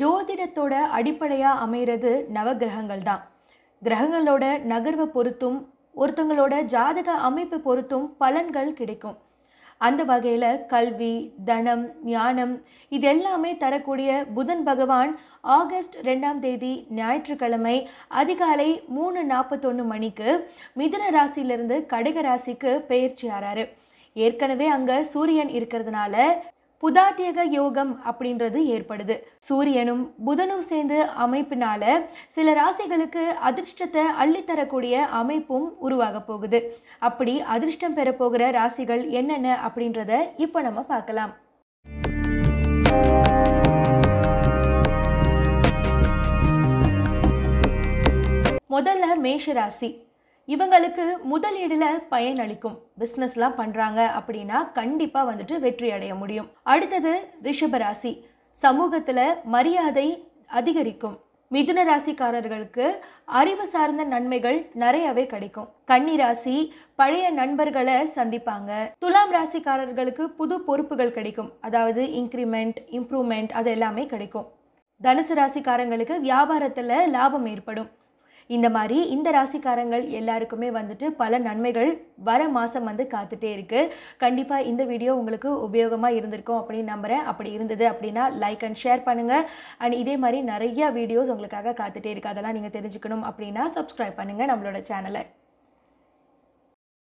ஜோதிடத்தோட அடிப்படையாக அமைகிறது நவகிரகங்கள் தான் கிரகங்களோட நகர்வை பொறுத்தும் ஒருத்தங்களோட ஜாதக அமைப்பு பொறுத்தும் பலன்கள் கிடைக்கும் அந்த வகையில் கல்வி தனம் ஞானம் இது எல்லாமே தரக்கூடிய புதன் பகவான் ஆகஸ்ட் ரெண்டாம் தேதி ஞாயிற்றுக்கிழமை அதிகாலை மூணு நாற்பத்தொன்று மணிக்கு மிதுன ராசியிலிருந்து கடக ராசிக்கு பெயர்ச்சி ஆறாரு ஏற்கனவே அங்கே சூரியன் இருக்கிறதுனால புதாத்தியக யோகம் அப்படின்றது ஏற்படுது சூரியனும் புதனும் சேர்ந்து அமைப்பினால சில ராசிகளுக்கு அதிர்ஷ்டத்தை அள்ளித்தரக்கூடிய அமைப்பும் உருவாக போகுது அப்படி அதிர்ஷ்டம் பெறப்போகிற ராசிகள் என்னென்ன அப்படின்றத இப்போ நம்ம பார்க்கலாம் முதல்ல மேஷ ராசி இவங்களுக்கு முதலீடில் பயனளிக்கும் பிஸ்னஸ்லாம் பண்ணுறாங்க அப்படின்னா கண்டிப்பாக வந்துட்டு வெற்றி அடைய முடியும் அடுத்தது ரிஷபராசி சமூகத்தில் மரியாதை அதிகரிக்கும் மிதுன ராசிக்காரர்களுக்கு அறிவு சார்ந்த நன்மைகள் நிறையவே கிடைக்கும் கன்னி ராசி பழைய நண்பர்களை சந்திப்பாங்க துலாம் ராசிக்காரர்களுக்கு புது பொறுப்புகள் கிடைக்கும் அதாவது இன்க்ரிமெண்ட் இம்ப்ரூவ்மெண்ட் அது எல்லாமே கிடைக்கும் தனுசு ராசிக்காரங்களுக்கு வியாபாரத்தில் லாபம் ஏற்படும் இந்த மாதிரி இந்த ராசிக்காரங்கள் எல்லாருக்குமே வந்துட்டு பல நன்மைகள் வர மாதம் வந்து காத்துட்டே இருக்குது கண்டிப்பாக இந்த வீடியோ உங்களுக்கு உபயோகமாக இருந்திருக்கும் அப்படின்னு நம்புகிறேன் அப்படி இருந்தது அப்படின்னா லைக் அண்ட் ஷேர் பண்ணுங்கள் அண்ட் இதே மாதிரி நிறையா வீடியோஸ் உங்களுக்காக காத்துட்டே இருக்குது அதெல்லாம் நீங்கள் தெரிஞ்சுக்கணும் அப்படின்னா சப்ஸ்கிரைப் பண்ணுங்கள் நம்மளோட சேனலை